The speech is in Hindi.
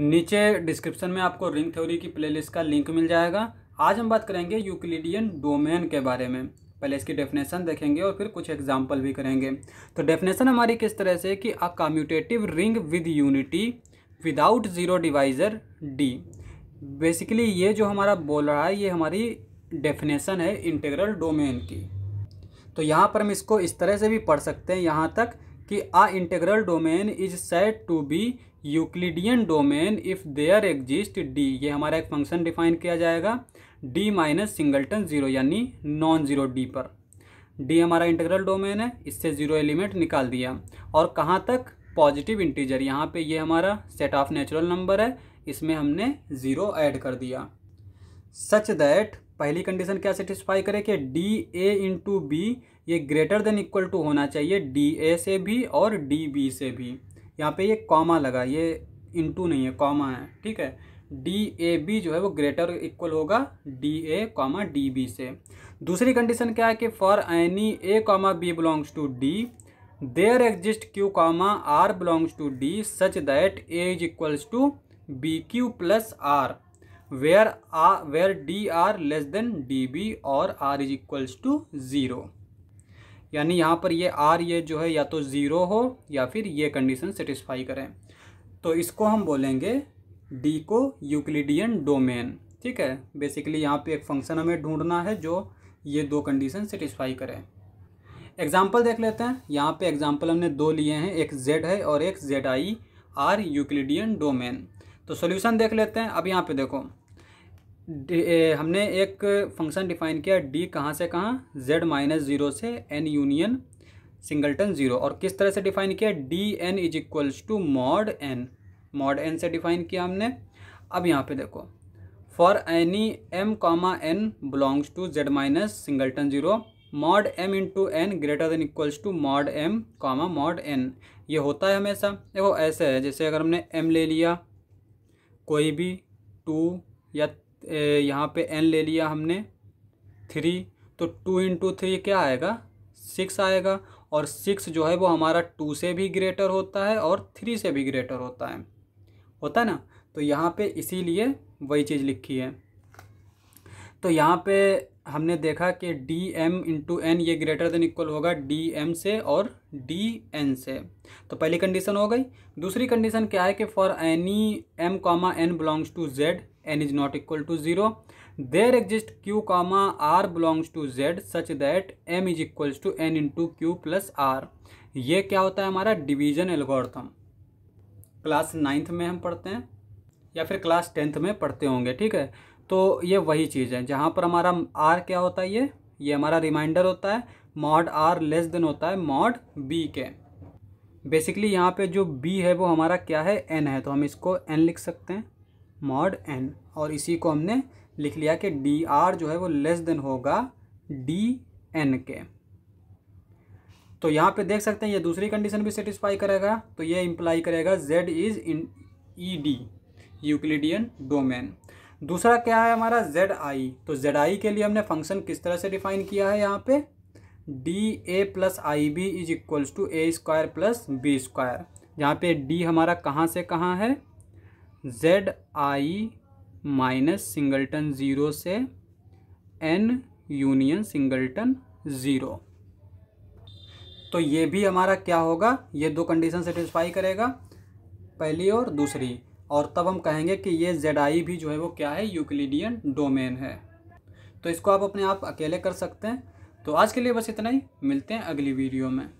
नीचे डिस्क्रिप्शन में आपको रिंग थ्योरी की प्लेलिस्ट का लिंक मिल जाएगा आज हम बात करेंगे यूक्लिडियन डोमेन के बारे में पहले इसकी डेफिनेशन देखेंगे और फिर कुछ एग्जाम्पल भी करेंगे तो डेफिनेशन हमारी किस तरह से कि a commutative ring with unity without zero divisor D basically ये जो हमारा बोल रहा है ये हमारी डेफिनेशन है इंटेग्रल डोमेन की तो यहाँ पर हम इसको इस तरह से भी पढ़ सकते हैं यहाँ तक कि a integral domain is set to be Euclidean domain if there exist D ये हमारा एक फंक्शन डिफाइन किया जाएगा डी माइनस सिंगल्टन जीरो यानी नॉन जीरो डी पर डी हमारा इंटेग्रल डोमेन है इससे जीरो एलिमेंट निकाल दिया और कहाँ तक पॉजिटिव इंटीजर यहाँ पे ये हमारा सेट ऑफ नेचुरल नंबर है इसमें हमने ज़ीरो ऐड कर दिया सच दैट पहली कंडीशन क्या सेटिस्फाई करे कि डी ए इंटू बी ये ग्रेटर देन इक्वल टू होना चाहिए डी ए से भी और डी बी से भी यहाँ पे ये कॉमा लगा ये टू नहीं है कॉमा है ठीक है डी ए बी जो है वो ग्रेटर इक्वल होगा D A comma D B से दूसरी कंडीशन क्या है कि for any A comma B belongs to D there exist Q comma R belongs to D such that A is equals to B Q plus R where R where D R less than D B और R is equals to zero यानी यहाँ पर ये आर ये जो है या तो ज़ीरो हो या फिर ये कंडीशन सेटिस्फाई करें तो इसको हम बोलेंगे डी को यूक्लिडियन डोमेन ठीक है बेसिकली यहाँ पे एक फंक्शन हमें ढूंढना है जो ये दो कंडीशन सेटिस्फाई करें एग्जाम्पल देख लेते हैं यहाँ पे एग्जाम्पल हमने दो लिए हैं एक जेड है और एक Z I are Euclidean domain तो सोल्यूशन देख लेते हैं अब यहाँ पे देखो ए, हमने एक फंक्शन डिफाइन किया डी कहाँ से कहाँ जेड माइनस ज़ीरो से एन यूनियन सिंगल्टन ज़ीरो और किस तरह से डिफाइन किया D N is equals to mod N mod N से डिफाइन किया हमने अब यहाँ पे देखो for any M comma N belongs to Z minus singleton zero mod M into N greater than equals to mod M comma mod N ये होता है हमेशा देखो ऐसे है जैसे अगर हमने एम ले लिया कोई भी टू या यहाँ पे एन ले लिया हमने थ्री तो टू इंटू थ्री क्या आएगा सिक्स आएगा और सिक्स जो है वो हमारा टू से भी ग्रेटर होता है और थ्री से भी ग्रेटर होता है होता है ना तो यहाँ पे इसीलिए वही चीज़ लिखी है तो यहाँ पे हमने देखा कि डी एम इंटू एन ये ग्रेटर देन इक्वल होगा डी एम से और डी एन से तो पहली कंडीशन हो गई दूसरी कंडीशन क्या है कि for any M comma N belongs to Z N is not equal to zero there exist Q comma R belongs to Z such that M is equal to N into Q plus R ये क्या होता है हमारा डिवीजन एल्गोरिथम क्लास नाइन्थ में हम पढ़ते हैं या फिर क्लास टेंथ में पढ़ते होंगे ठीक है तो ये वही चीज़ है जहाँ पर हमारा आर क्या होता है ये ये हमारा रिमाइंडर होता है मॉड आर लेस देन होता है मॉड बी के बेसिकली यहाँ पे जो बी है वो हमारा क्या है एन है तो हम इसको एन लिख सकते हैं मॉड एन और इसी को हमने लिख लिया कि डी आर जो है वो लेस देन होगा डी एन के तो यहाँ पे देख सकते हैं ये दूसरी कंडीशन भी सेटिस्फाई करेगा तो ये इम्प्लाई करेगा Z is in E D Euclidean domain दूसरा क्या है हमारा जेड आई तो जेड आई के लिए हमने फंक्शन किस तरह से डिफाइन किया है यहाँ पे D A plus I B is equals to A square plus B square यहाँ पे डी हमारा कहाँ से कहाँ है Z I minus singleton zero से एन यूनियन सिंगल्टन ज़ीरो तो ये भी हमारा क्या होगा ये दो कंडीशन सेटिस्फाई करेगा पहली और दूसरी और तब हम कहेंगे कि ये जेड आई भी जो है वो क्या है यूक्लिडियन डोमेन है तो इसको आप अपने आप अकेले कर सकते हैं तो आज के लिए बस इतना ही मिलते हैं अगली वीडियो में